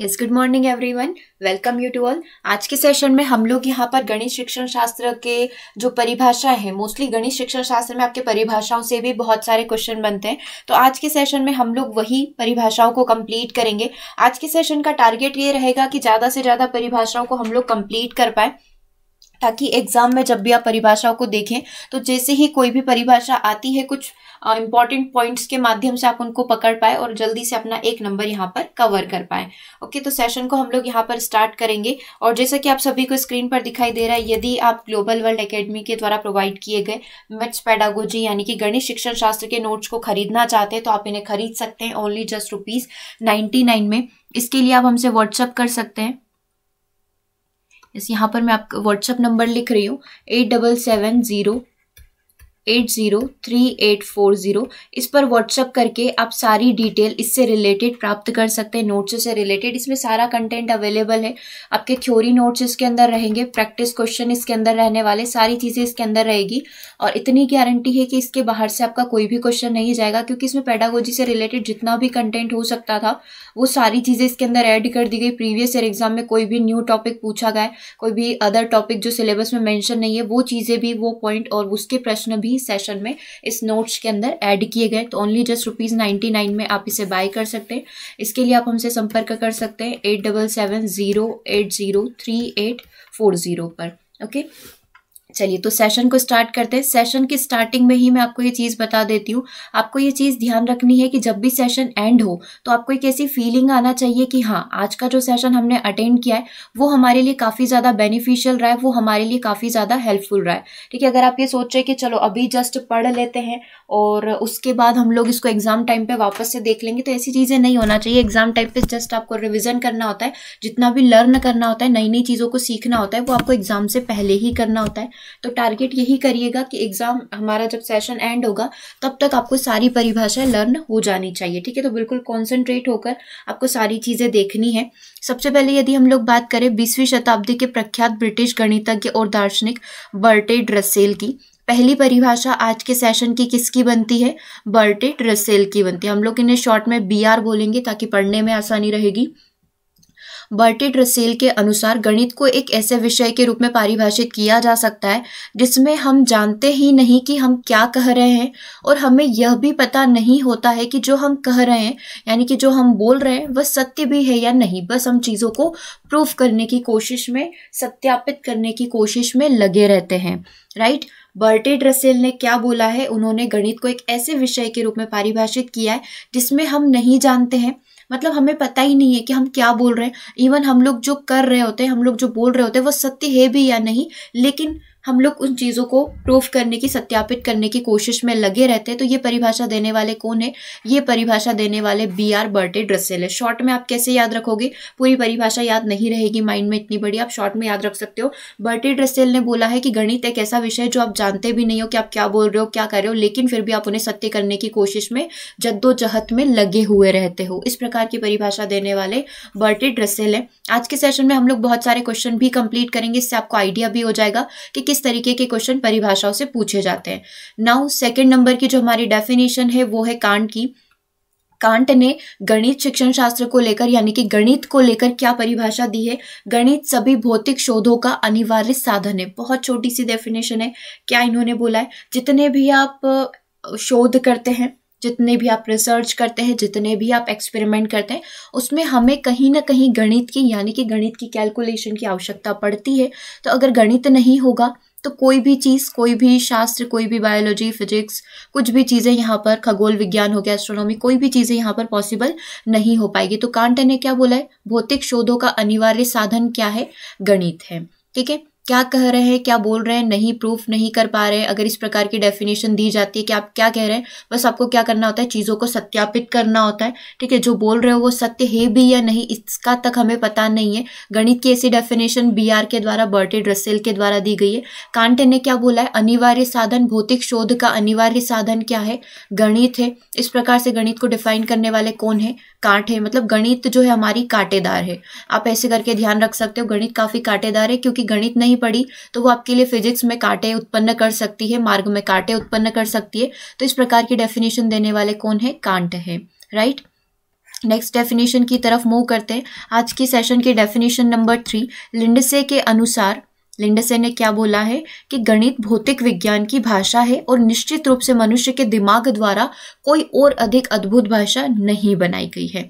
Yes good morning everyone welcome you to all आज के session में हम लोग यहाँ पर गणित शिक्षण शास्त्र के जो परिभाषा है मोस्टली गणित शिक्षण शास्त्र में आपके परिभाषाओं से भी बहुत सारे क्वेश्चन बनते हैं तो आज के सेशन में हम लोग वही परिभाषाओं को कंप्लीट करेंगे आज के सेशन का टारगेट ये रहेगा कि ज़्यादा से ज़्यादा परिभाषाओं को हम लोग कंप्लीट कर पाए ताकि एग्ज़ाम में जब भी आप परिभाषाओं को देखें तो जैसे ही कोई भी परिभाषा आती है कुछ इंपॉर्टेंट पॉइंट्स के माध्यम से आप उनको पकड़ पाए और जल्दी से अपना एक नंबर यहाँ पर कवर कर पाए ओके तो सेशन को हम लोग यहाँ पर स्टार्ट करेंगे और जैसा कि आप सभी को स्क्रीन पर दिखाई दे रहा है यदि आप ग्लोबल वर्ल्ड अकेडमी के द्वारा प्रोवाइड किए गए मिट्स पैडागोजी यानी कि गणित शिक्षण शास्त्र के नोट्स को खरीदना चाहते हैं तो आप इन्हें खरीद सकते हैं ओनली जस्ट रुपीज़ नाइन्टी में इसके लिए आप हमसे व्हाट्सअप कर सकते हैं इस यहाँ पर मैं आपका व्हाट्सअप नंबर लिख रही हूँ eight double seven zero eight zero three eight four zero इस पर व्हाट्सअप करके आप सारी डिटेल इससे रिलेटेड प्राप्त कर सकते हैं नोट्स से रिलेटेड इसमें सारा कंटेंट अवेलेबल है आपके थ्योरी नोट्स इसके अंदर रहेंगे प्रैक्टिस क्वेश्चन इसके अंदर रहने वाले सारी चीज़ें इसके अंदर रहेगी और इतनी गारंटी है कि इसके बाहर से आपका कोई भी क्वेश्चन नहीं जाएगा क्योंकि इसमें पैडागोजी से रिलेटेड जितना भी कंटेंट हो सकता था वो सारी चीज़ें इसके अंदर ऐड कर दी गई प्रीवियस ईयर एग्जाम में कोई भी न्यू टॉपिक पूछा गया कोई भी अदर टॉपिक जो सिलेबस में मैंशन नहीं है वो चीज़ें भी वो पॉइंट और उसके प्रश्न भी ही सेशन में इस नोट्स के अंदर ऐड किए गए तो only just rupees ninety nine में आप इसे बाय कर सकते हैं इसके लिए आप हमसे संपर्क कर सकते हैं eight double seven zero eight zero three eight four zero पर ओके okay? चलिए तो सेशन को स्टार्ट करते हैं सेशन की स्टार्टिंग में ही मैं आपको ये चीज़ बता देती हूँ आपको ये चीज़ ध्यान रखनी है कि जब भी सेशन एंड हो तो आपको एक ऐसी फीलिंग आना चाहिए कि हाँ आज का जो सेशन हमने अटेंड किया है वो हमारे लिए काफ़ी ज़्यादा बेनिफिशियल रहा है वो हमारे लिए काफ़ी ज़्यादा हेल्पफुल रहा है ठीक है अगर आप ये सोच रहे कि चलो अभी जस्ट पढ़ लेते हैं और उसके बाद हम लोग इसको एग्ज़ाम टाइम पर वापस से देख लेंगे तो ऐसी चीज़ें नहीं होना चाहिए एग्ज़ाम टाइम पर जस्ट आपको रिविज़न करना होता है जितना भी लर्न करना होता है नई नई चीज़ों को सीखना होता है वो आपको एग्ज़ाम से पहले ही करना होता है तो टारगेट यही करिएगा कि एग्ज़ाम हमारा जब सेशन एंड होगा तब तक आपको सारी परिभाषाएं लर्न हो जानी चाहिए ठीक है तो बिल्कुल कॉन्सेंट्रेट होकर आपको सारी चीज़ें देखनी है सबसे पहले यदि हम लोग बात करें बीसवीं शताब्दी के प्रख्यात ब्रिटिश गणितज्ञ और दार्शनिक बर्टेड रसेल की पहली परिभाषा आज के सेशन की किसकी बनती है बर्टेड रसेल की बनती है हम लोग इन्हें शॉर्ट में बी आर बोलेंगे ताकि पढ़ने में आसानी रहेगी बर्टेड रसेल के अनुसार गणित को एक ऐसे विषय के रूप में परिभाषित किया जा सकता है जिसमें हम जानते ही नहीं कि हम क्या कह रहे हैं और हमें यह भी पता नहीं होता है कि जो हम कह रहे हैं यानी कि जो हम बोल रहे हैं वह सत्य भी है या नहीं बस हम चीज़ों को प्रूफ करने की कोशिश में सत्यापित करने की कोशिश में लगे रहते हैं राइट बर्टेड रसेल ने क्या बोला है उन्होंने गणित को एक ऐसे विषय के रूप में परिभाषित किया है जिसमें हम नहीं जानते हैं मतलब हमें पता ही नहीं है कि हम क्या बोल रहे हैं इवन हम लोग जो कर रहे होते हैं हम लोग जो बोल रहे होते हैं वो सत्य है भी या नहीं लेकिन हम लोग उन चीज़ों को प्रूफ करने की सत्यापित करने की कोशिश में लगे रहते हैं तो ये परिभाषा देने वाले कौन है ये परिभाषा देने वाले बी आर बर्टे ड्रसेल है शॉर्ट में आप कैसे याद रखोगे पूरी परिभाषा याद नहीं रहेगी माइंड में इतनी बड़ी आप शॉर्ट में याद रख सकते हो बर्टे ड्रसेल ने बोला है कि गणित एक ऐसा विषय जो आप जानते भी नहीं हो कि आप क्या बोल रहे हो क्या कर रहे हो लेकिन फिर भी आप उन्हें सत्य करने की कोशिश में जद्दोजहद में लगे हुए रहते हो इस प्रकार की परिभाषा देने वाले बर्टे ड्रसेल है आज के सेशन में हम लोग बहुत सारे क्वेश्चन भी कंप्लीट करेंगे इससे आपको आइडिया भी हो जाएगा कि किस इस तरीके के क्वेश्चन परिभाषाओं से पूछे जाते हैं नाउ सेकेंड नंबर की जो हमारी डेफिनेशन है वो है कांट की कांट ने गणित शिक्षण शास्त्र को लेकर यानी कि गणित को लेकर क्या परिभाषा दी है गणित सभी भौतिक शोधों का अनिवार्य साधन है बहुत छोटी सी डेफिनेशन है क्या इन्होंने बोला है जितने भी आप शोध करते हैं जितने भी आप रिसर्च करते हैं जितने भी आप एक्सपेरिमेंट करते हैं उसमें हमें कहीं ना कहीं गणित की यानी कि गणित की कैलकुलेशन की आवश्यकता पड़ती है तो अगर गणित नहीं होगा तो कोई भी चीज़ कोई भी शास्त्र कोई भी बायोलॉजी फिजिक्स कुछ भी चीज़ें यहाँ पर खगोल विज्ञान हो गया एस्ट्रोनॉमी कोई भी चीज़ें यहाँ पर पॉसिबल नहीं हो पाएगी तो कांट ने क्या बोला है भौतिक शोधों का अनिवार्य साधन क्या है गणित है ठीक है क्या कह रहे हैं क्या बोल रहे हैं नहीं प्रूफ नहीं कर पा रहे अगर इस प्रकार की डेफिनेशन दी जाती है कि आप क्या कह रहे हैं बस आपको क्या करना होता है चीज़ों को सत्यापित करना होता है ठीक है जो बोल रहे हो वो सत्य है भी या नहीं इसका तक हमें पता नहीं है गणित की ऐसी डेफिनेशन बी आर के द्वारा बर्टेड रसेल के द्वारा दी गई है कांटे ने क्या बोला है अनिवार्य साधन भौतिक शोध का अनिवार्य साधन क्या है गणित है इस प्रकार से गणित को डिफाइन करने वाले कौन है काट है मतलब गणित जो है हमारी कांटेदार है आप ऐसे करके ध्यान रख सकते हो गणित काफ़ी कांटेदार है क्योंकि गणित नहीं पढ़ी तो वो आपके लिए फिजिक्स में कांटे उत्पन्न कर सकती है मार्ग में कांटे उत्पन्न कर सकती है तो इस प्रकार की डेफिनेशन देने वाले कौन है कांट है राइट नेक्स्ट डेफिनेशन की तरफ मूव करते हैं आज की सेशन की डेफिनेशन नंबर थ्री लिंडसे के अनुसार लिंडसे ने क्या बोला है कि गणित भौतिक विज्ञान की भाषा है और निश्चित रूप से मनुष्य के दिमाग द्वारा कोई और अधिक अद्भुत भाषा नहीं बनाई गई है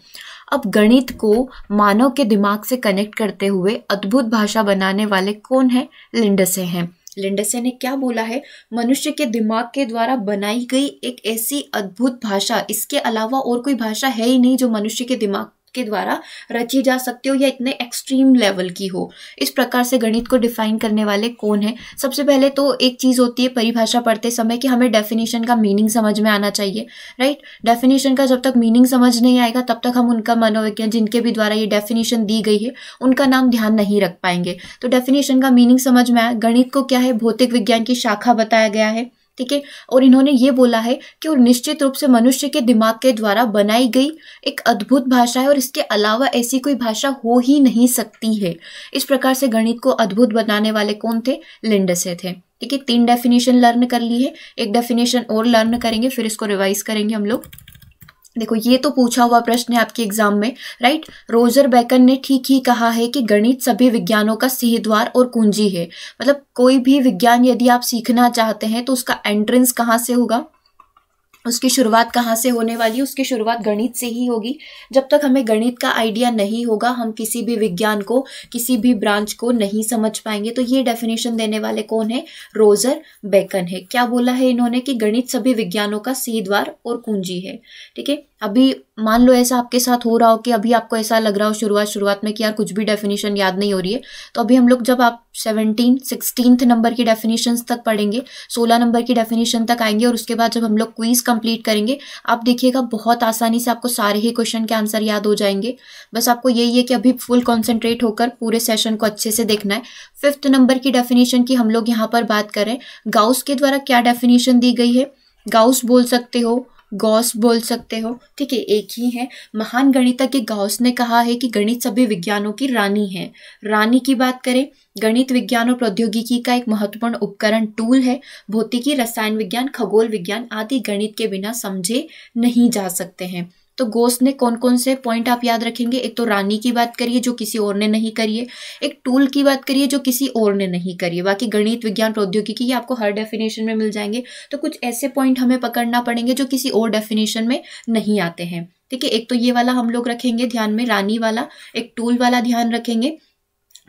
अब गणित को मानव के दिमाग से कनेक्ट करते हुए अद्भुत भाषा बनाने वाले कौन है लिंडसे हैं लिंडसे ने क्या बोला है मनुष्य के दिमाग के द्वारा बनाई गई एक ऐसी अद्भुत भाषा इसके अलावा और कोई भाषा है ही नहीं जो मनुष्य के दिमाग इसके द्वारा रची जा सकती हो या इतने एक्सट्रीम लेवल की हो इस प्रकार से गणित को डिफाइन करने वाले कौन है सबसे पहले तो एक चीज़ होती है परिभाषा पढ़ते समय कि हमें डेफिनेशन का मीनिंग समझ में आना चाहिए राइट डेफिनेशन का जब तक मीनिंग समझ नहीं आएगा तब तक हम उनका मनोविज्ञान जिनके भी द्वारा ये डेफिनेशन दी गई है उनका नाम ध्यान नहीं रख पाएंगे तो डेफिनेशन का मीनिंग समझ में आया गणित को क्या है भौतिक विज्ञान की शाखा बताया गया है ठीक है और इन्होंने ये बोला है कि और निश्चित रूप से मनुष्य के दिमाग के द्वारा बनाई गई एक अद्भुत भाषा है और इसके अलावा ऐसी कोई भाषा हो ही नहीं सकती है इस प्रकार से गणित को अद्भुत बनाने वाले कौन थे लिंडसे थे ठीक है तीन डेफिनेशन लर्न कर ली है एक डेफिनेशन और लर्न करेंगे फिर इसको रिवाइज करेंगे हम लोग देखो ये तो पूछा हुआ प्रश्न है आपके एग्जाम में राइट रोजर बैकन ने ठीक ही कहा है कि गणित सभी विज्ञानों का सिंह द्वार और कुंजी है मतलब कोई भी विज्ञान यदि आप सीखना चाहते हैं तो उसका एंट्रेंस कहाँ से होगा उसकी शुरुआत कहाँ से होने वाली है उसकी शुरुआत गणित से ही होगी जब तक हमें गणित का आइडिया नहीं होगा हम किसी भी विज्ञान को किसी भी ब्रांच को नहीं समझ पाएंगे तो ये डेफिनेशन देने वाले कौन है रोजर बेकन है क्या बोला है इन्होंने कि गणित सभी विज्ञानों का सीधवार और कुंजी है ठीक है अभी मान लो ऐसा आपके साथ हो रहा हो कि अभी आपको ऐसा लग रहा हो शुरुआत शुरुआत में कि यार कुछ भी डेफिनेशन याद नहीं हो रही है तो अभी हम लोग जब आप सेवनटीन सिक्सटीन नंबर की डेफिनेशन तक पढ़ेंगे सोलह नंबर की डेफिनेशन तक आएंगे और उसके बाद जब हम लोग क्वीज कंप्लीट करेंगे आप देखिएगा बहुत आसानी से आपको सारे ही क्वेश्चन के आंसर याद हो जाएंगे बस आपको यही है कि अभी फुल कॉन्सेंट्रेट होकर पूरे सेशन को अच्छे से देखना है फिफ्थ नंबर की डेफिनेशन की हम लोग यहाँ पर बात करें गाउस के द्वारा क्या डेफिनेशन दी गई है गाउस बोल सकते हो गॉस बोल सकते हो ठीक है एक ही है महान गणितज्ञ गॉस ने कहा है कि गणित सभी विज्ञानों की रानी है रानी की बात करें गणित विज्ञान और प्रौद्योगिकी का एक महत्वपूर्ण उपकरण टूल है भौतिकी रसायन विज्ञान खगोल विज्ञान आदि गणित के बिना समझे नहीं जा सकते हैं तो गोस्ट ने कौन कौन से पॉइंट आप याद रखेंगे एक तो रानी की बात करिए जो किसी और ने नहीं करिए एक टूल की बात करिए जो किसी और ने नहीं करिए बाकी गणित विज्ञान प्रौद्योगिकी ये आपको हर डेफिनेशन में मिल जाएंगे तो कुछ ऐसे पॉइंट हमें पकड़ना पड़ेंगे जो किसी और डेफिनेशन में नहीं आते हैं ठीक है एक तो ये वाला हम लोग रखेंगे ध्यान में रानी वाला एक टूल वाला ध्यान रखेंगे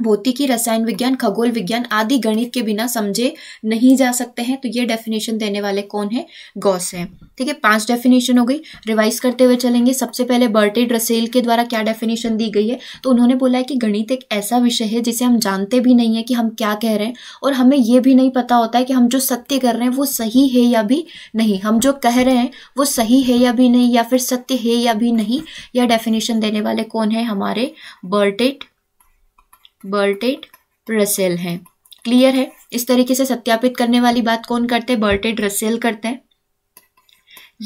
भौतिकी रसायन विज्ञान खगोल विज्ञान आदि गणित के बिना समझे नहीं जा सकते हैं तो ये डेफिनेशन देने वाले कौन है गॉस है ठीक है पांच डेफिनेशन हो गई रिवाइज करते हुए चलेंगे सबसे पहले बर्टेड रसेल के द्वारा क्या डेफिनेशन दी गई है तो उन्होंने बोला है कि गणित एक ऐसा विषय है जिसे हम जानते भी नहीं है कि हम क्या कह रहे हैं और हमें ये भी नहीं पता होता है कि हम जो सत्य कर रहे हैं वो सही है या भी नहीं हम जो कह रहे हैं वो सही है या भी नहीं या फिर सत्य है या भी नहीं यह डेफिनेशन देने वाले कौन है हमारे बर्टेड बर्टेड रसेल हैं क्लियर है इस तरीके से सत्यापित करने वाली बात कौन करते हैं बर्टेड रसेल करते हैं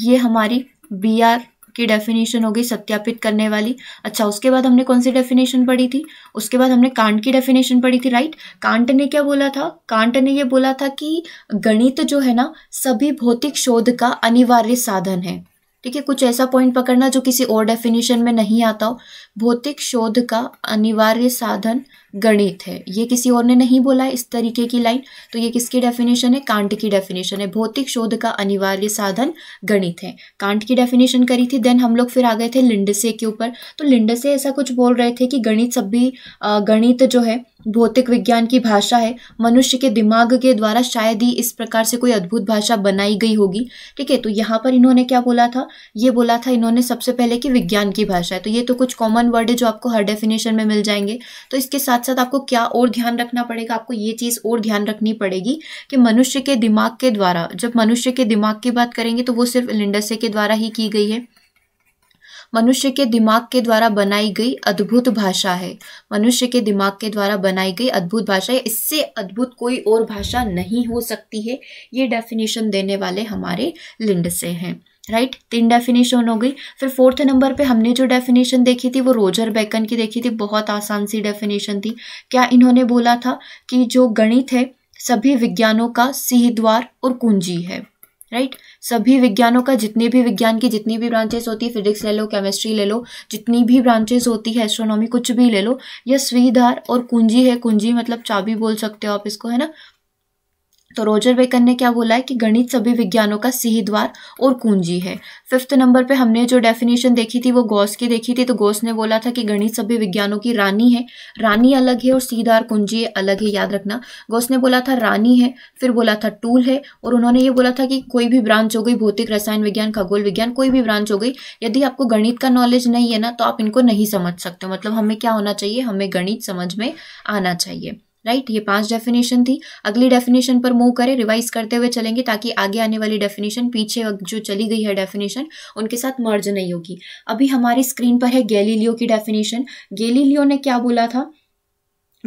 ये हमारी बी आर की डेफिनेशन हो गई सत्यापित करने वाली अच्छा उसके बाद हमने कौन सी डेफिनेशन पढ़ी थी उसके बाद हमने कांट की डेफिनेशन पढ़ी थी राइट कांट ने क्या बोला था कांट ने ये बोला था कि गणित जो है ना सभी भौतिक शोध का अनिवार्य साधन है ठीक है कुछ ऐसा पॉइंट पकड़ना जो किसी और डेफिनेशन में नहीं आता हो भौतिक शोध का अनिवार्य साधन गणित है ये किसी और ने नहीं बोला है इस तरीके की लाइन तो ये किसकी डेफिनेशन है कांट की डेफिनेशन है भौतिक शोध का अनिवार्य साधन गणित है कांट की डेफिनेशन करी थी देन हम लोग फिर आ गए थे लिंडसे के ऊपर तो लिंडसे ऐसा कुछ बोल रहे थे कि गणित सभी गणित जो है भौतिक विज्ञान की भाषा है मनुष्य के दिमाग के द्वारा शायद ही इस प्रकार से कोई अद्भुत भाषा बनाई गई होगी ठीक है तो यहाँ पर इन्होंने क्या बोला था ये बोला था इन्होंने सबसे पहले कि विज्ञान की भाषा है तो ये तो कुछ कॉमन वर्ड है जो आपको हर डेफिनेशन में मिल जाएंगे तो इसके साथ साथ साथ आपको क्या और ध्यान रखना पड़ेगा आपको ये चीज़ और ध्यान रखनी पड़ेगी कि मनुष्य के दिमाग के द्वारा जब मनुष्य के दिमाग की बात करेंगे तो वो सिर्फ लिंडसे के द्वारा ही की गई है मनुष्य के दिमाग के द्वारा बनाई गई अद्भुत भाषा है मनुष्य के दिमाग के द्वारा बनाई गई अद्भुत भाषा है इससे अद्भुत कोई और भाषा नहीं हो सकती है ये डेफिनेशन देने वाले हमारे लिंड से हैं राइट right? तीन डेफिनेशन हो गई फिर फोर्थ नंबर पे हमने जो डेफिनेशन देखी थी वो रोजर बेकन की देखी थी बहुत आसान सी डेफिनेशन थी क्या इन्होंने बोला था कि जो गणित है सभी विज्ञानों का सिंह द्वार और कुंजी है राइट right? सभी विज्ञानों का जितने भी विज्ञान की जितनी भी ब्रांचेस होती है फिजिक्स ले लो केमिस्ट्री ले लो जितनी भी ब्रांचेस होती है एस्ट्रोनॉमी कुछ भी ले लो यह स्वीधार और कुंजी है कुंजी मतलब चाबी बोल सकते हो आप इसको है ना तो रोजर बेकन ने क्या बोला है कि गणित सभी विज्ञानों का सीही द्वार और कुंजी है फिफ्थ नंबर पे हमने जो डेफिनेशन देखी थी वो गौस की देखी थी तो गौस ने बोला था कि गणित सभी विज्ञानों की रानी है रानी अलग है और सीधार कुंजी अलग है याद रखना गौस ने बोला था रानी है फिर बोला था टूल है और उन्होंने ये बोला था कि कोई भी ब्रांच हो गई भौतिक रसायन विज्ञान खगोल विज्ञान कोई भी ब्रांच हो गई यदि आपको गणित का नॉलेज नहीं है ना तो आप इनको नहीं समझ सकते मतलब हमें क्या होना चाहिए हमें गणित समझ में आना चाहिए राइट ये पांच डेफिनेशन थी अगली डेफिनेशन पर मूव करें रिवाइज करते हुए चलेंगे ताकि आगे आने वाली डेफिनेशन पीछे जो चली गई है डेफिनेशन उनके साथ मर्ज नहीं होगी अभी हमारी स्क्रीन पर है गैलीलियो की डेफिनेशन गैलीलियो ने क्या बोला था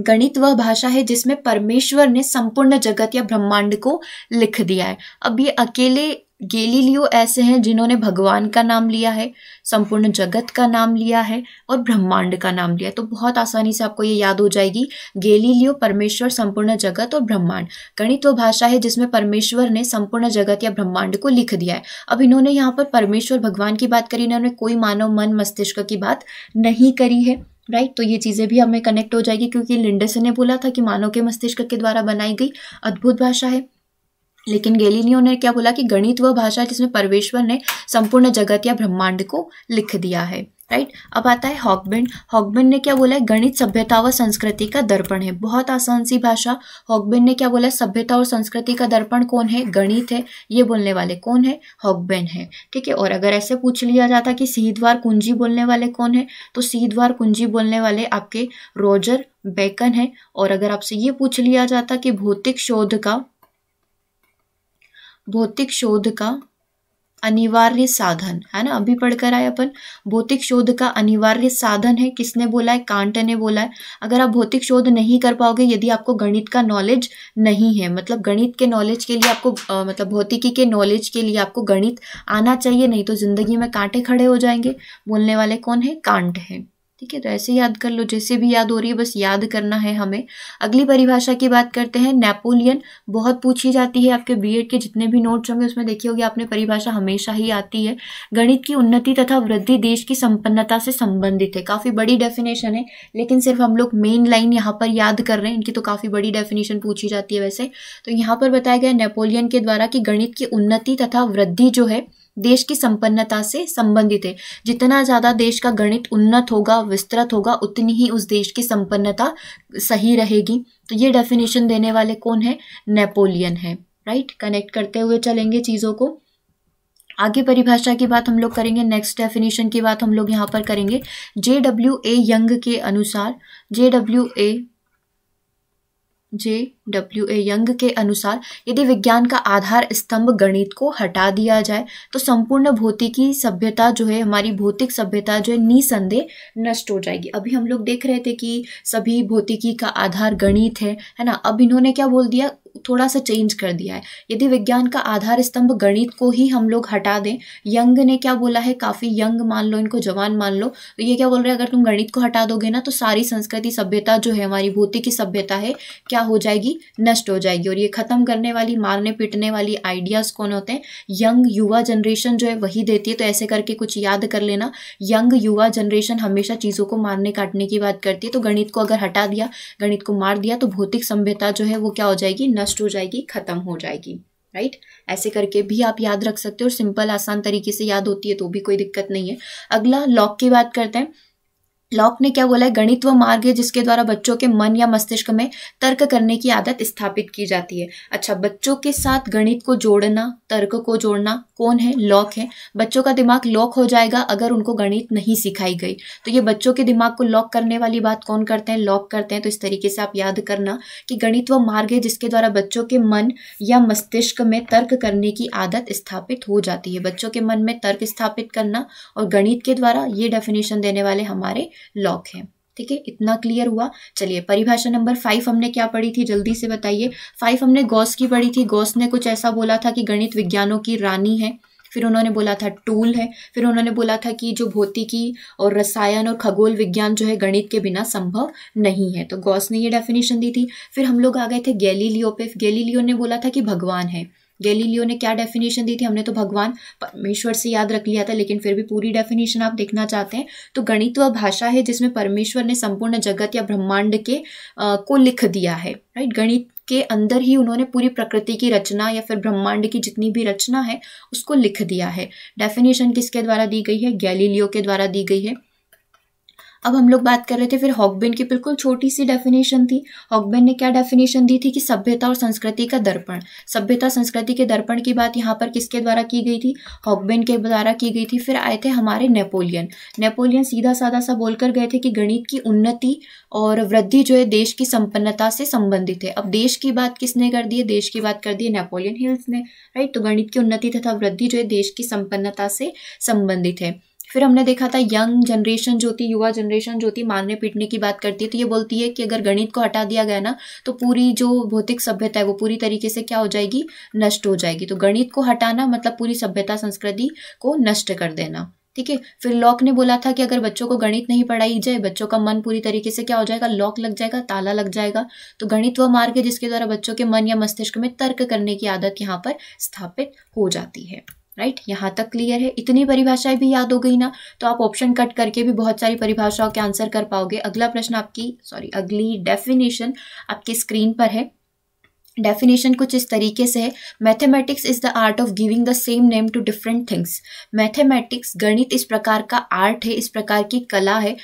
गणित वह भाषा है जिसमें परमेश्वर ने संपूर्ण जगत या ब्रह्मांड को लिख दिया है अब ये अकेले गेलीलियो ऐसे हैं जिन्होंने भगवान का नाम लिया है संपूर्ण जगत का नाम लिया है और ब्रह्मांड का नाम लिया है तो बहुत आसानी से आपको ये याद हो जाएगी गेलीलियो परमेश्वर संपूर्ण जगत और ब्रह्मांड गणित वो भाषा है जिसमें परमेश्वर ने संपूर्ण जगत या ब्रह्मांड को लिख दिया है अब इन्होंने यहाँ पर परमेश्वर भगवान की बात करी इन्होंने कोई मानव मन मस्तिष्क की बात नहीं करी है राइट right? तो ये चीज़ें भी हमें कनेक्ट हो जाएगी क्योंकि लिंडसन ने बोला था कि मानव के मस्तिष्क के द्वारा बनाई गई अद्भुत भाषा है लेकिन गैलीलियो ने क्या बोला कि गणित वह भाषा है जिसमें परमेश्वर ने संपूर्ण जगत या ब्रह्मांड को लिख दिया है राइट अब आता है हॉकबिन हॉकबिन ने क्या बोला है गणित सभ्यता व संस्कृति का दर्पण है बहुत आसान सी भाषा हॉकबिन ने क्या बोला है सभ्यता और संस्कृति का दर्पण कौन है गणित है ये बोलने वाले कौन है हॉकबेन है ठीक है और अगर ऐसे पूछ लिया जाता कि द्वार कुंजी बोलने वाले कौन है तो द्वार कुंजी बोलने वाले आपके रोजर बेकन है और अगर आपसे ये पूछ लिया जाता कि भौतिक शोध का भौतिक शोध का अनिवार्य साधन है ना अभी पढ़कर आए अपन भौतिक शोध का अनिवार्य साधन है किसने बोला है कांट ने बोला है अगर आप भौतिक शोध नहीं कर पाओगे यदि आपको गणित का नॉलेज नहीं है मतलब गणित के नॉलेज के लिए आपको आ, मतलब भौतिकी के नॉलेज के लिए आपको गणित आना चाहिए नहीं तो जिंदगी में कांटे खड़े हो जाएंगे बोलने वाले कौन है कांट है ठीक है तो ऐसे याद कर लो जैसे भी याद हो रही है बस याद करना है हमें अगली परिभाषा की बात करते हैं नेपोलियन बहुत पूछी जाती है आपके बीएड के जितने भी नोट्स होंगे उसमें देखिए होगी आपने परिभाषा हमेशा ही आती है गणित की उन्नति तथा वृद्धि देश की संपन्नता से संबंधित है काफ़ी बड़ी डेफिनेशन है लेकिन सिर्फ हम लोग मेन लाइन यहाँ पर याद कर रहे हैं इनकी तो काफ़ी बड़ी डेफिनेशन पूछी जाती है वैसे तो यहाँ पर बताया गया नेपोलियन के द्वारा कि गणित की उन्नति तथा वृद्धि जो है देश की संपन्नता से संबंधित है जितना ज़्यादा देश का गणित उन्नत होगा विस्तृत होगा उतनी ही उस देश की संपन्नता सही रहेगी तो ये डेफिनेशन देने वाले कौन है नेपोलियन है राइट कनेक्ट करते हुए चलेंगे चीज़ों को आगे परिभाषा की बात हम लोग करेंगे नेक्स्ट डेफिनेशन की बात हम लोग यहाँ पर करेंगे जे डब्ल्यू ए यंग के अनुसार J W A J W A Young के अनुसार यदि विज्ञान का आधार स्तंभ गणित को हटा दिया जाए तो संपूर्ण भौतिकी सभ्यता जो है हमारी भौतिक सभ्यता जो है निसंदेह नष्ट हो जाएगी अभी हम लोग देख रहे थे कि सभी भौतिकी का आधार गणित है है ना अब इन्होंने क्या बोल दिया थोड़ा सा चेंज कर दिया है यदि विज्ञान का आधार स्तंभ गणित को ही हम लोग हटा दें यंग ने क्या बोला है काफ़ी यंग मान लो इनको जवान मान लो तो ये क्या बोल रहे हैं अगर तुम गणित को हटा दोगे ना तो सारी संस्कृति सभ्यता जो है हमारी भौतिकी सभ्यता है क्या हो जाएगी नष्ट हो जाएगी और ये ख़त्म करने वाली मारने पीटने वाली आइडियाज़ कौन होते हैं यंग युवा जनरेशन जो है वही देती है तो ऐसे करके कुछ याद कर लेना यंग युवा जनरेशन हमेशा चीज़ों को मारने काटने की बात करती है तो गणित को अगर हटा दिया गणित को मार दिया तो भौतिक सभ्यता जो है वो क्या हो जाएगी नष्ट नष्ट हो जाएगी खत्म हो जाएगी राइट right? ऐसे करके भी आप याद रख सकते हो और सिंपल आसान तरीके से याद होती है तो भी कोई दिक्कत नहीं है अगला लॉक की बात करते हैं लॉक ने क्या बोला है गणित व मार्ग है जिसके द्वारा बच्चों के मन या मस्तिष्क में तर्क करने की आदत स्थापित की जाती है अच्छा बच्चों के साथ गणित को जोड़ना तर्क को जोड़ना कौन है लॉक है बच्चों का दिमाग लॉक हो जाएगा अगर उनको गणित नहीं सिखाई गई तो ये बच्चों के दिमाग को लॉक करने वाली बात कौन करते हैं लॉक करते हैं तो इस तरीके से आप याद करना कि गणित व मार्ग है जिसके द्वारा बच्चों के मन या मस्तिष्क में तर्क करने की आदत स्थापित हो जाती है बच्चों के मन में तर्क स्थापित करना और गणित के द्वारा ये डेफिनेशन देने वाले हमारे लॉक है ठीक है इतना क्लियर हुआ चलिए परिभाषा नंबर फाइव हमने क्या पढ़ी थी जल्दी से बताइए फाइव हमने गौस की पढ़ी थी गौस ने कुछ ऐसा बोला था कि गणित विज्ञानों की रानी है फिर उन्होंने बोला था टूल है फिर उन्होंने बोला था कि जो भौतिकी और रसायन और खगोल विज्ञान जो है गणित के बिना संभव नहीं है तो गौस ने ये डेफिनेशन दी थी फिर हम लोग आ गए थे गैलीलियो पे गैलीलियो ने बोला था कि भगवान है गैलीलियो ने क्या डेफिनेशन दी थी हमने तो भगवान परमेश्वर से याद रख लिया था लेकिन फिर भी पूरी डेफिनेशन आप देखना चाहते हैं तो गणित वह भाषा है जिसमें परमेश्वर ने संपूर्ण जगत या ब्रह्मांड के आ, को लिख दिया है राइट गणित के अंदर ही उन्होंने पूरी प्रकृति की रचना या फिर ब्रह्मांड की जितनी भी रचना है उसको लिख दिया है डेफिनेशन किसके द्वारा दी गई है गैलीलियो के द्वारा दी गई है अब हम लोग बात कर रहे थे फिर हॉकबेन की बिल्कुल छोटी सी डेफिनेशन थी हॉकबेन ने क्या डेफिनेशन दी थी कि सभ्यता और संस्कृति का दर्पण सभ्यता संस्कृति के दर्पण की बात यहाँ पर किसके द्वारा की गई थी हॉकबेन के द्वारा की गई थी फिर आए थे हमारे नेपोलियन नेपोलियन सीधा साधा सा बोलकर गए थे कि गणित की उन्नति और वृद्धि जो है देश की संपन्नता से संबंधित है अब देश की बात किसने कर दी है देश की बात कर दी है नेपोलियन हिल्स ने राइट तो गणित की उन्नति तथा वृद्धि जो है देश की संपन्नता से संबंधित है फिर हमने देखा था यंग जनरेशन जो थी युवा जनरेशन जो थी मारने पीटने की बात करती है तो ये बोलती है कि अगर गणित को हटा दिया गया ना तो पूरी जो भौतिक सभ्यता है वो पूरी तरीके से क्या हो जाएगी नष्ट हो जाएगी तो गणित को हटाना मतलब पूरी सभ्यता संस्कृति को नष्ट कर देना ठीक है फिर लॉक ने बोला था कि अगर बच्चों को गणित नहीं पढ़ाई जाए बच्चों का मन पूरी तरीके से क्या हो जाएगा लॉक लग जाएगा ताला लग जाएगा तो गणित वह मार्ग है जिसके द्वारा बच्चों के मन या मस्तिष्क में तर्क करने की आदत यहाँ पर स्थापित हो जाती है राइट यहाँ तक क्लियर है इतनी परिभाषाएं भी याद हो गई ना तो आप ऑप्शन कट करके भी बहुत सारी परिभाषाओं के आंसर कर पाओगे अगला प्रश्न आपकी सॉरी अगली डेफिनेशन आपकी स्क्रीन पर है डेफिनेशन कुछ इस तरीके से है mathematics is the art of giving the same name to different things mathematics गणित इस प्रकार का आर्ट है इस प्रकार की कला है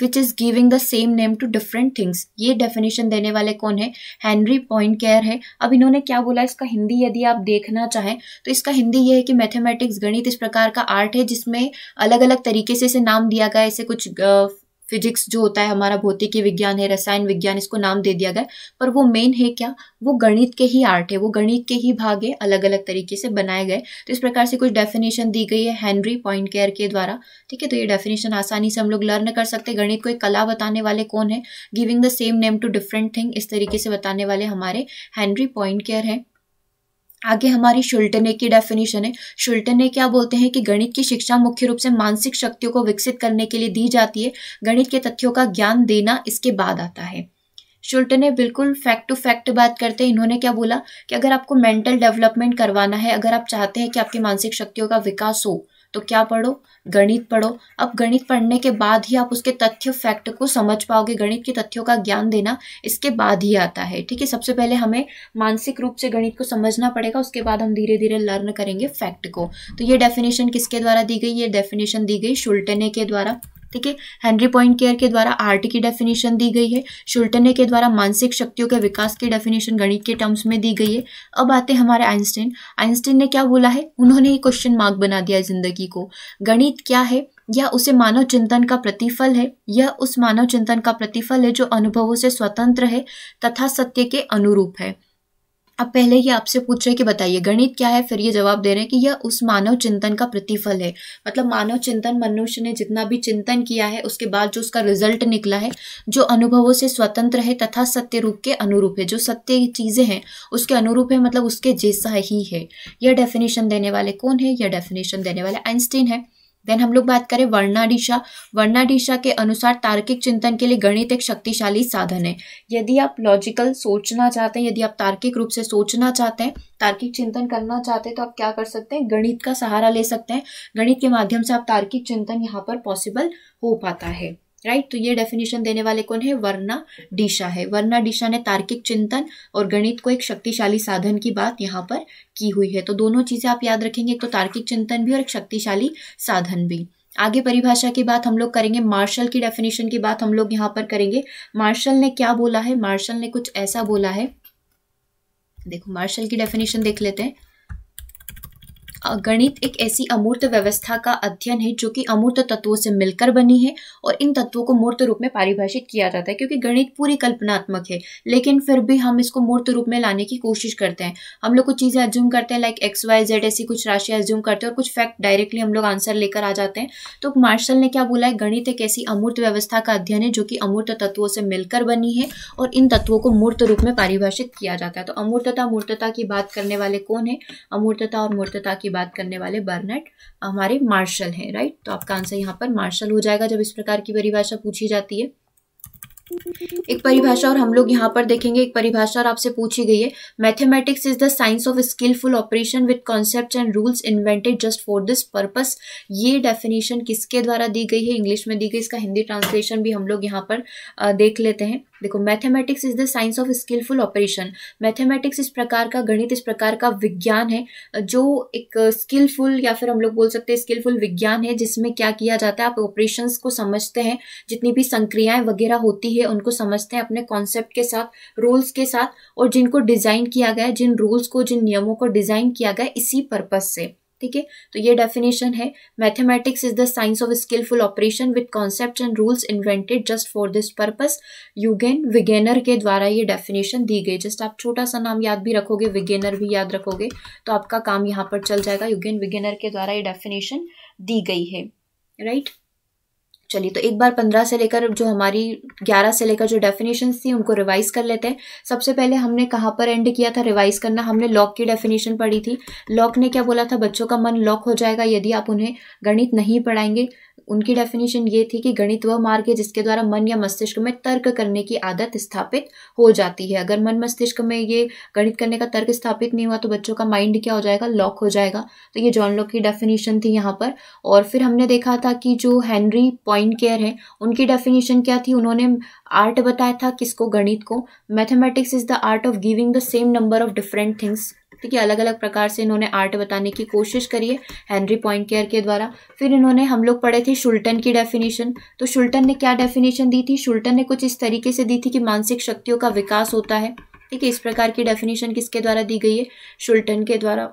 which is giving the same name to different things ये डेफिनेशन देने वाले कौन है हैंनरी पॉइंट केयर है अब इन्होंने क्या बोला इसका हिंदी यदि आप देखना चाहें तो इसका हिंदी ये है कि मैथेमेटिक्स गणित इस प्रकार का आर्ट है जिसमें अलग अलग तरीके से इसे नाम दिया गया इसे कुछ uh, फिजिक्स जो होता है हमारा भौतिकी विज्ञान है रसायन विज्ञान इसको नाम दे दिया गया पर वो मेन है क्या वो गणित के ही आर्ट है वो गणित के ही भाग है अलग अलग तरीके से बनाए गए तो इस प्रकार से कुछ डेफिनेशन दी गई है हैनरी पॉइंट केयर के द्वारा ठीक है तो ये डेफिनेशन आसानी से हम लोग लर्न कर सकते हैं गणित को एक कला बताने वाले कौन है giving the same name to different thing इस तरीके से बताने वाले हमारे हैनरी पॉइंट केयर हैं आगे हमारी शुल्टने की डेफिनेशन है शुल्टने क्या बोलते हैं कि गणित की शिक्षा मुख्य रूप से मानसिक शक्तियों को विकसित करने के लिए दी जाती है गणित के तथ्यों का ज्ञान देना इसके बाद आता है शुल्टने बिल्कुल फैक्ट टू फैक्ट बात करते हैं इन्होंने क्या बोला कि अगर आपको मेंटल डेवलपमेंट करवाना है अगर आप चाहते हैं कि आपकी मानसिक शक्तियों का विकास हो तो क्या पढ़ो गणित पढ़ो अब गणित पढ़ने के बाद ही आप उसके तथ्य फैक्ट को समझ पाओगे गणित के तथ्यों का ज्ञान देना इसके बाद ही आता है ठीक है सबसे पहले हमें मानसिक रूप से गणित को समझना पड़ेगा उसके बाद हम धीरे धीरे लर्न करेंगे फैक्ट को तो ये डेफिनेशन किसके द्वारा दी गई ये डेफिनेशन दी गई शुल्टने के द्वारा ठीक है हेनरी पॉइंट केयर के द्वारा आर्ट की डेफिनेशन दी गई है शुल्टने के द्वारा मानसिक शक्तियों के विकास की डेफिनेशन गणित के टर्म्स में दी गई है अब आते हैं हमारे आइंस्टीन आइंस्टीन ने क्या बोला है उन्होंने ही क्वेश्चन मार्क बना दिया है जिंदगी को गणित क्या है यह उसे मानव चिंतन का प्रतिफल है यह उस मानव चिंतन का प्रतिफल है जो अनुभवों से स्वतंत्र है तथा सत्य के अनुरूप है अब पहले ही आपसे पूछ रहे कि बताइए गणित क्या है फिर ये जवाब दे रहे हैं कि यह उस मानव चिंतन का प्रतिफल है मतलब मानव चिंतन मनुष्य ने जितना भी चिंतन किया है उसके बाद जो उसका रिजल्ट निकला है जो अनुभवों से स्वतंत्र है तथा सत्य रूप के अनुरूप है जो सत्य चीज़ें हैं उसके अनुरूप है मतलब उसके जैसा ही है यह डेफिनेशन देने वाले कौन है यह डेफिनेशन देने वाले आइंस्टीन है देन हम लोग बात करें वर्णाडिशा वर्णाडिशा के अनुसार तार्किक चिंतन के लिए गणित एक शक्तिशाली साधन है यदि आप लॉजिकल सोचना चाहते हैं यदि आप तार्किक रूप से सोचना चाहते हैं तार्किक चिंतन करना चाहते हैं तो आप क्या कर सकते हैं गणित का सहारा ले सकते हैं गणित के माध्यम से आप तार्किक चिंतन यहाँ पर पॉसिबल हो पाता है राइट तो ये डेफिनेशन देने वाले कौन है वर्णा डीशा है वर्णा डीशा ने तार्किक चिंतन और गणित को एक शक्तिशाली साधन की बात यहाँ पर की हुई है तो दोनों चीज़ें आप याद रखेंगे एक तो तार्किक चिंतन भी और एक शक्तिशाली साधन भी आगे परिभाषा की बात हम लोग करेंगे मार्शल की डेफिनेशन की बात हम लोग यहाँ पर करेंगे मार्शल ने क्या बोला है मार्शल ने कुछ ऐसा बोला है देखो मार्शल की डेफिनेशन देख लेते हैं गणित एक ऐसी अमूर्त व्यवस्था का अध्ययन है जो कि अमूर्त तत्वों से मिलकर बनी है और इन तत्वों को मूर्त रूप में पारिभाषित किया जाता है क्योंकि गणित पूरी कल्पनात्मक है लेकिन फिर भी हम इसको मूर्त रूप में लाने की कोशिश करते हैं हम लोग कुछ चीज़ें एज्यूम करते हैं लाइक एक्स वाई जेड ऐसी कुछ राशि एज्यूम करते हैं और कुछ फैक्ट डायरेक्टली हम लोग आंसर लेकर आ जाते हैं तो मार्शल ने क्या बोला है गणित एक ऐसी अमूर्त व्यवस्था का अध्ययन है जो कि अमूर्त तत्वों से मिलकर बनी है और इन तत्वों को मूर्त रूप में पारिभाषित किया जाता है तो अमूर्तता मूर्तता की बात करने वाले कौन है अमूर्तता और मूर्तता की की बात करने वाले बर्नेट हमारे मार्शल हैं राइट तो आपका आंसर यहाँ पर मार्शल हो जाएगा जब इस प्रकार की परिभाषा पूछी जाती है एक परिभाषा और हम लोग यहाँ पर देखेंगे एक परिभाषा और आपसे पूछी गई है mathematics is the science of skillful operation with concept and rules invented just for this purpose ये डेफिनेशन किसके द्वारा दी गई है इंग्लिश में दी गई इसका हिंदी ट्रांसलेशन भी हम लोग यहाँ पर देख लेते हैं देखो mathematics is the science of skillful operation mathematics इस प्रकार का गणित इस प्रकार का विज्ञान है जो एक स्किलफुल या फिर हम लोग बोल सकते हैं स्किलफुल विज्ञान है जिसमें क्या किया जाता है आप ऑपरेशंस को समझते हैं जितनी भी संक्रियाएं वगैरह होती है है उनको समझते हैं अपने कॉन्सेप्ट के साथ रूल्स के साथ और जिनको डिज़ाइन किया गया है जिन रूल्स को जिन नियमों को डिज़ाइन किया गया इसी पर्पज़ से ठीक है तो ये डेफिनेशन है mathematics is the science of skillful operation with concept and rules invented just for this purpose Eugene Wigner के द्वारा ये डेफिनेशन दी गई जस्ट आप छोटा सा नाम याद भी रखोगे विगेनर भी याद रखोगे तो आपका काम यहाँ पर चल जाएगा यूगेन विगेनर के द्वारा ये डेफिनेशन दी गई है राइट right? चलिए तो एक बार पंद्रह से लेकर जो हमारी ग्यारह से लेकर जो डेफिनेशन थी उनको रिवाइज कर लेते हैं सबसे पहले हमने कहाँ पर एंड किया था रिवाइज करना हमने लॉक की डेफिनेशन पढ़ी थी लॉक ने क्या बोला था बच्चों का मन लॉक हो जाएगा यदि आप उन्हें गणित नहीं पढ़ाएंगे उनकी डेफिनेशन ये थी कि गणित वह मार्ग है जिसके द्वारा मन या मस्तिष्क में तर्क करने की आदत स्थापित हो जाती है अगर मन मस्तिष्क में ये गणित करने का तर्क स्थापित नहीं हुआ तो बच्चों का माइंड क्या हो जाएगा लॉक हो जाएगा तो ये जॉन लॉक की डेफिनेशन थी यहाँ पर और फिर हमने देखा था कि जो हैनरी पॉइंट केयर है उनकी डेफिनेशन क्या थी उन्होंने आर्ट बताया था किसको गणित को mathematics is the art of giving the same number of different things ठीक है अलग अलग प्रकार से इन्होंने आर्ट बताने की कोशिश करी है हेनरी पॉइंट केयर के द्वारा फिर इन्होंने हम लोग पढ़े थे शुल्टन की डेफिनेशन तो शुल्टन ने क्या डेफिनेशन दी थी शुल्टन ने कुछ इस तरीके से दी थी कि मानसिक शक्तियों का विकास होता है ठीक है इस प्रकार की डेफिनेशन किसके द्वारा दी गई है शुल्टन के द्वारा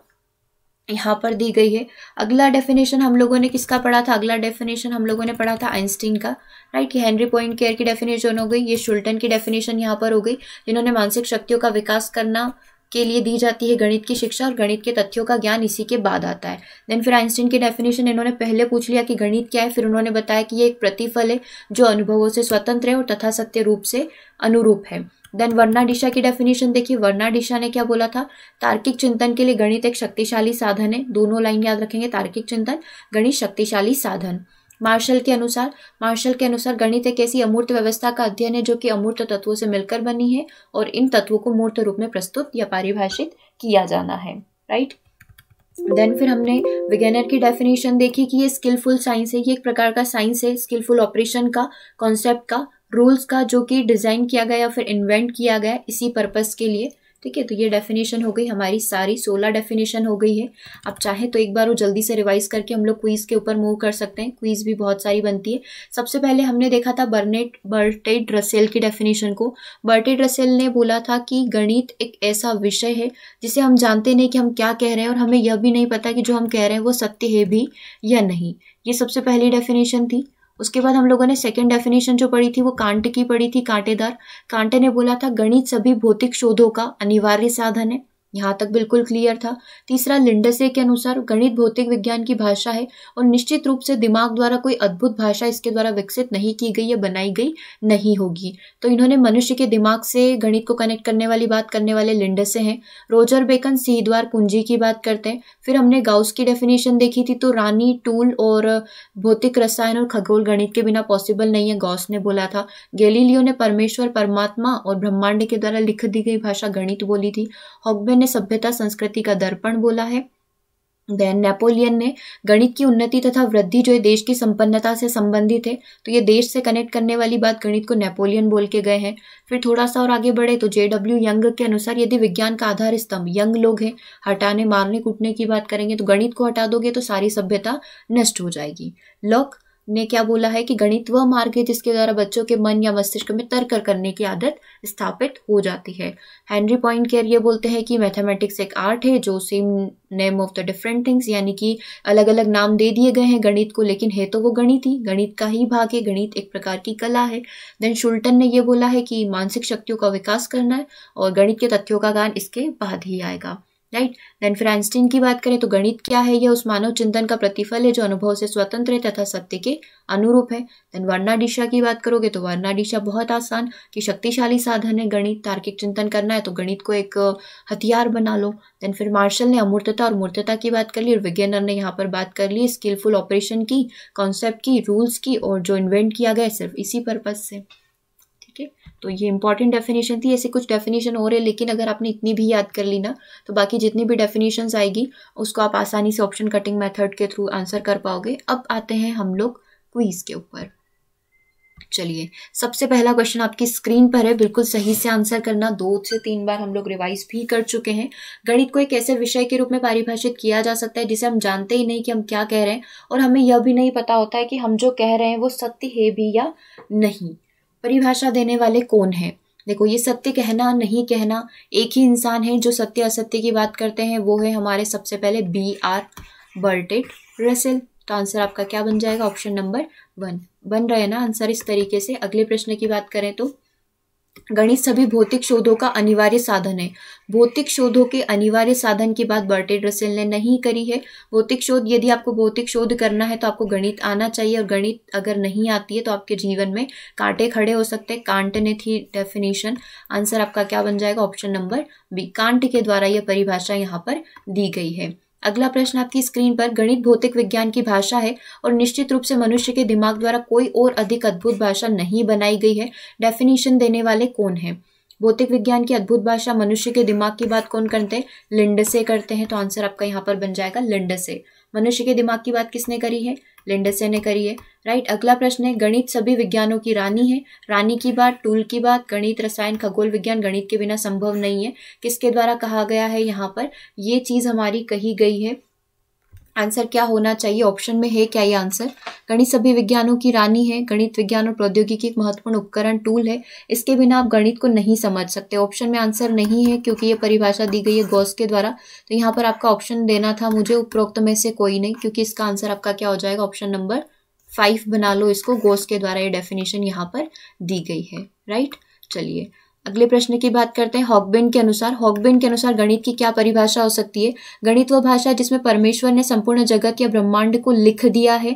यहाँ पर दी गई है अगला डेफिनेशन हम लोगों ने किसका पढ़ा था अगला डेफिनेशन हम लोगों ने पढ़ा था आइंस्टीन का राइट ये हेनरी पॉइंट केयर की डेफिनेशन हो गई ये शुल्टन की डेफिनेशन यहाँ पर हो गई जिन्होंने मानसिक शक्तियों का विकास करना के लिए दी जाती है गणित की शिक्षा और गणित के तथ्यों का ज्ञान इसी के बाद आता है देन फिर आइंस्टीन की डेफिनेशन इन्होंने पहले पूछ लिया कि गणित क्या है फिर उन्होंने बताया कि ये एक प्रतिफल है जो अनुभवों से स्वतंत्र है और तथा सत्य रूप से अनुरूप है देन वर्णा डिशा की डेफिनेशन देखिए वर्णा डिशा ने क्या बोला था तार्किक चिंतन के लिए गणित एक शक्तिशाली साधन है दोनों लाइन याद रखेंगे तार्किक चिंतन गणित शक्तिशाली साधन मार्शल के अनुसार मार्शल के अनुसार गणित एक ऐसी अमूर्त व्यवस्था का अध्ययन है जो कि अमूर्त तत्वों से मिलकर बनी है और इन तत्वों को मूर्त रूप में प्रस्तुत या परिभाषित किया जाना है राइट देन फिर हमने विगेनर की डेफिनेशन देखी कि ये स्किलफुल साइंस है ये एक प्रकार का साइंस है स्किलफुल ऑपरेशन का कॉन्सेप्ट का रूल्स का जो कि डिज़ाइन किया गया या फिर इन्वेंट किया गया इसी पर्पज़ के लिए ठीक है तो ये डेफिनेशन हो गई हमारी सारी सोलह डेफिनेशन हो गई है आप चाहे तो एक बार वो जल्दी से रिवाइज करके हम लोग क्वीज़ के ऊपर मूव कर सकते हैं क्वीज़ भी बहुत सारी बनती है सबसे पहले हमने देखा था बर्नेट बर्टेड रसेल की डेफिनेशन को बर्टेड रसेल ने बोला था कि गणित एक ऐसा विषय है जिसे हम जानते नहीं कि हम क्या कह रहे हैं और हमें यह भी नहीं पता कि जो हम कह रहे हैं वो सत्य है भी या नहीं ये सबसे पहली डेफिनेशन थी उसके बाद हम लोगों ने सेकेंड डेफिनेशन जो पढ़ी थी वो कांट की पढ़ी थी कांटेदार कांटे ने बोला था गणित सभी भौतिक शोधों का अनिवार्य साधन है यहाँ तक बिल्कुल क्लियर था तीसरा लिंडसे के अनुसार गणित भौतिक विज्ञान की भाषा है और निश्चित रूप से दिमाग द्वारा कोई अद्भुत भाषा इसके द्वारा विकसित नहीं की गई या बनाई गई नहीं होगी तो इन्होंने मनुष्य के दिमाग से गणित को कनेक्ट करने वाली बात करने वाले लिंडसे हैं रोजर बेकन सी द्वार पूंजी की बात करते हैं फिर हमने गाउस की डेफिनेशन देखी थी तो रानी टूल और भौतिक रसायन और खगोल गणित के बिना पॉसिबल नहीं है गौस ने बोला था गैलीलियो ने परमेश्वर परमात्मा और ब्रह्मांड के द्वारा लिख दी गई भाषा गणित बोली थी हॉकबे ने ने सभ्यता संस्कृति का दर्पण बोला है देन नेपोलियन ने गणित की उन्नति तथा वृद्धि जो है देश की संपन्नता से संबंधित है तो ये देश से कनेक्ट करने वाली बात गणित को नेपोलियन बोल के गए हैं फिर थोड़ा सा और आगे बढ़े तो जे डब्ल्यू यंग के अनुसार यदि विज्ञान का आधार स्तंभ यंग लोग हैं हटाने मारने कूटने की बात करेंगे तो गणित को हटा दोगे तो सारी सभ्यता नष्ट हो जाएगी लॉक ने क्या बोला है कि गणित वह मार्ग है जिसके द्वारा बच्चों के मन या मस्तिष्क में तर्क करने की आदत स्थापित हो जाती है हेनरी पॉइंट केयर ये बोलते हैं कि मैथमेटिक्स एक आर्ट है जो same name of the different things यानी कि अलग अलग नाम दे दिए गए हैं गणित को लेकिन है तो वो गणित ही गणित का ही भाग है गणित एक प्रकार की कला है देन शुल्टन ने यह बोला है कि मानसिक शक्तियों का विकास करना है और गणित के तथ्यों का ज्ञान इसके बाद ही आएगा राइट देन फिर आइंस्टीन की बात करें तो गणित क्या है यह उस मानव चिंतन का प्रतिफल है जो अनुभव से स्वतंत्र है तथा सत्य के अनुरूप है देन वर्णा दिशा की बात करोगे तो वर्णा दिशा बहुत आसान कि शक्तिशाली साधन है गणित तार्किक चिंतन करना है तो गणित को एक हथियार बना लो देन फिर मार्शल ने अमूर्तता और मूर्तता की बात कर ली और विज्ञानर ने यहाँ पर बात कर ली स्किलफुल ऑपरेशन की कॉन्सेप्ट की रूल्स की और जो इन्वेंट किया गया सिर्फ इसी पर्पज से तो ये इंपॉर्टेंट डेफिनेशन थी ऐसे कुछ डेफिनेशन और है लेकिन अगर आपने इतनी भी याद कर ली ना तो बाकी जितनी भी डेफिनेशंस आएगी उसको आप आसानी से ऑप्शन कटिंग मेथड के थ्रू आंसर कर पाओगे अब आते हैं हम लोग क्वीज के ऊपर चलिए सबसे पहला क्वेश्चन आपकी स्क्रीन पर है बिल्कुल सही से आंसर करना दो से तीन बार हम लोग रिवाइज भी कर चुके हैं गणित को एक ऐसे विषय के रूप में परिभाषित किया जा सकता है जिसे हम जानते ही नहीं कि हम क्या कह रहे हैं और हमें यह भी नहीं पता होता है कि हम जो कह रहे हैं वो सत्य है भी या नहीं परिभाषा देने वाले कौन है देखो ये सत्य कहना नहीं कहना एक ही इंसान है जो सत्य असत्य की बात करते हैं वो है हमारे सबसे पहले बी आर बर्टेट रसेल तो आंसर आपका क्या बन जाएगा ऑप्शन नंबर वन बन रहे ना आंसर इस तरीके से अगले प्रश्न की बात करें तो गणित सभी भौतिक शोधों का अनिवार्य साधन है भौतिक शोधों के अनिवार्य साधन की बात बर्टेड रसेल ने नहीं करी है भौतिक शोध यदि आपको भौतिक शोध करना है तो आपको गणित आना चाहिए और गणित अगर नहीं आती है तो आपके जीवन में कांटे खड़े हो सकते हैं कांट ने थी डेफिनेशन आंसर आपका क्या बन जाएगा ऑप्शन नंबर बी कांट के द्वारा यह परिभाषा यहाँ पर दी गई है अगला प्रश्न आपकी स्क्रीन पर गणित भौतिक विज्ञान की भाषा है और निश्चित रूप से मनुष्य के दिमाग द्वारा कोई और अधिक अद्भुत भाषा नहीं बनाई गई है डेफिनेशन देने वाले कौन है भौतिक विज्ञान की अद्भुत भाषा मनुष्य के दिमाग की बात कौन करते हैं लिंड से करते हैं तो आंसर आपका यहाँ पर बन जाएगा लिंड से मनुष्य के दिमाग की बात किसने करी है लिंडसे ने करी है राइट अगला प्रश्न है गणित सभी विज्ञानों की रानी है रानी की बात टूल की बात गणित रसायन खगोल विज्ञान गणित के बिना संभव नहीं है किसके द्वारा कहा गया है यहाँ पर ये चीज़ हमारी कही गई है आंसर क्या होना चाहिए ऑप्शन में है क्या ये आंसर गणित सभी विज्ञानों की रानी है गणित विज्ञान और प्रौद्योगिकी एक महत्वपूर्ण उपकरण टूल है इसके बिना आप गणित को नहीं समझ सकते ऑप्शन में आंसर नहीं है क्योंकि ये परिभाषा दी गई है गौस के द्वारा तो यहाँ पर आपका ऑप्शन देना था मुझे उपरोक्त में से कोई नहीं क्योंकि इसका आंसर आपका क्या हो जाएगा ऑप्शन नंबर फाइव बना लो इसको गोस के द्वारा ये डेफिनेशन यहाँ पर दी गई है राइट चलिए अगले प्रश्न की बात करते हैं हॉकबेन के अनुसार हॉकबेन के अनुसार गणित की क्या परिभाषा हो सकती है गणित वह भाषा है जिसमें परमेश्वर ने संपूर्ण जगत या ब्रह्मांड को लिख दिया है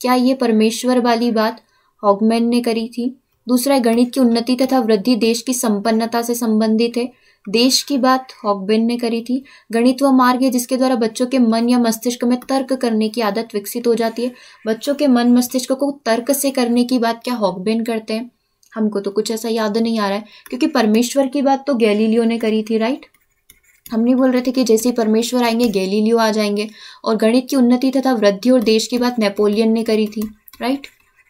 क्या ये परमेश्वर वाली बात हॉकबेन ने करी थी दूसरा गणित की उन्नति तथा वृद्धि देश की संपन्नता से संबंधित है देश की बात हॉकबेन ने करी थी गणित वह मार्ग है जिसके द्वारा बच्चों के मन या मस्तिष्क में तर्क करने की आदत विकसित हो जाती है बच्चों के मन मस्तिष्क को तर्क से करने की बात क्या हॉकबेन करते हैं हमको तो कुछ ऐसा याद नहीं आ रहा है क्योंकि परमेश्वर की बात तो गैलीलियो ने करी थी राइट हम नहीं बोल रहे थे कि जैसे ही परमेश्वर आएंगे गैलीलियो आ जाएंगे और गणित की उन्नति तथा वृद्धि और देश की बात नेपोलियन ने करी थी राइट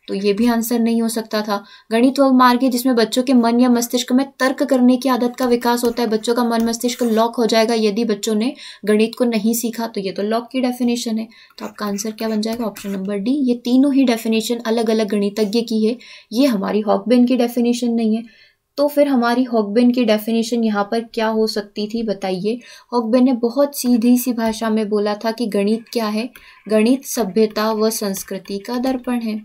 तो ये भी आंसर नहीं हो सकता था गणित वह मार्ग है जिसमें बच्चों के मन या मस्तिष्क में तर्क करने की आदत का विकास होता है बच्चों का मन मस्तिष्क लॉक हो जाएगा यदि बच्चों ने गणित को नहीं सीखा तो ये तो लॉक की डेफिनेशन है तो आपका आंसर क्या बन जाएगा ऑप्शन नंबर डी ये तीनों ही डेफिनेशन अलग अलग गणितज्ञ की है ये हमारी हॉकबेन की डेफिनेशन नहीं है तो फिर हमारी हॉकबेन की डेफिनेशन यहाँ पर क्या हो सकती थी बताइए हॉकबेन ने बहुत सीधी सी भाषा में बोला था कि गणित क्या है गणित सभ्यता व संस्कृति का दर्पण है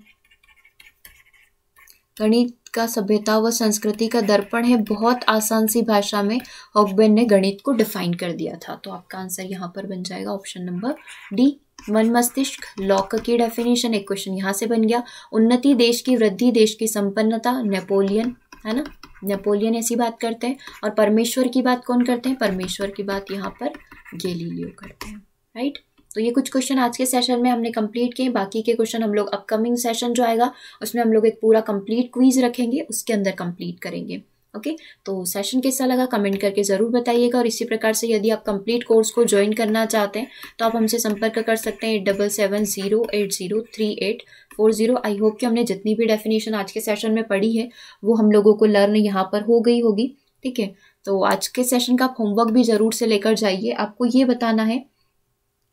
गणित का सभ्यता व संस्कृति का दर्पण है बहुत आसान सी भाषा में ऑकबेन ने गणित को डिफाइन कर दिया था तो आपका आंसर यहाँ पर बन जाएगा ऑप्शन नंबर डी मन मस्तिष्क लॉक की डेफिनेशन एक क्वेश्चन यहाँ से बन गया उन्नति देश की वृद्धि देश की संपन्नता नेपोलियन है ना नेपोलियन ऐसी बात करते हैं और परमेश्वर की बात कौन करते हैं परमेश्वर की बात यहाँ पर गैलीलियो करते हैं राइट तो ये कुछ क्वेश्चन आज के सेशन में हमने कंप्लीट किए बाकी के क्वेश्चन हम लोग अपकमिंग सेशन जो आएगा उसमें हम लोग एक पूरा कंप्लीट क्वीज रखेंगे उसके अंदर कंप्लीट करेंगे ओके okay? तो सेशन कैसा लगा कमेंट करके ज़रूर बताइएगा और इसी प्रकार से यदि आप कंप्लीट कोर्स को ज्वाइन करना चाहते हैं तो आप हमसे संपर्क कर सकते हैं eight double seven zero eight zero three eight four zero I hope कि हमने जितनी भी डेफिनेशन आज के सेशन में पढ़ी है वो हम लोगों को लर्न यहाँ पर हो गई होगी ठीक है तो आज के सेशन का आप होमवर्क भी ज़रूर से लेकर जाइए आपको ये बताना है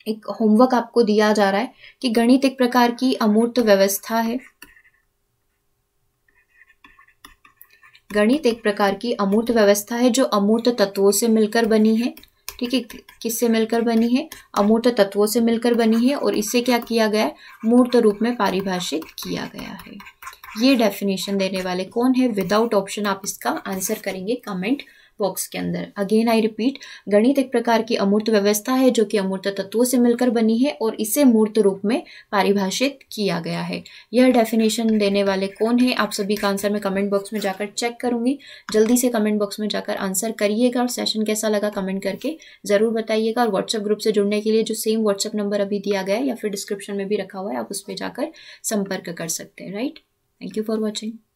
एक होमवर्क आपको दिया जा रहा है कि गणित एक प्रकार की अमूर्त व्यवस्था है गणित एक प्रकार की अमूर्त व्यवस्था है जो अमूर्त तत्वों से मिलकर बनी है ठीक है किससे मिलकर बनी है अमूर्त तत्वों से मिलकर बनी है और इसे क्या किया गया है मूर्त रूप में पारिभाषित किया गया है ये डेफिनेशन देने वाले कौन है विदाउट ऑप्शन आप इसका आंसर करेंगे कमेंट बॉक्स के अंदर अगेन आई रिपीट गणित एक प्रकार की अमूर्त व्यवस्था है जो कि अमूर्त तत्वों से मिलकर बनी है और इसे मूर्त रूप में पारिभाषित किया गया है यह डेफिनेशन देने वाले कौन है आप सभी का आंसर मैं कमेंट बॉक्स में जाकर चेक करूंगी जल्दी से कमेंट बॉक्स में जाकर आंसर करिएगा और सेशन कैसा लगा कमेंट करके ज़रूर बताइएगा और व्हाट्सअप ग्रुप से जुड़ने के लिए जो सेम व्हाट्सएप नंबर अभी दिया गया है या फिर डिस्क्रिप्शन में भी रखा हुआ है आप उस पर जाकर संपर्क कर सकते हैं right thank you for watching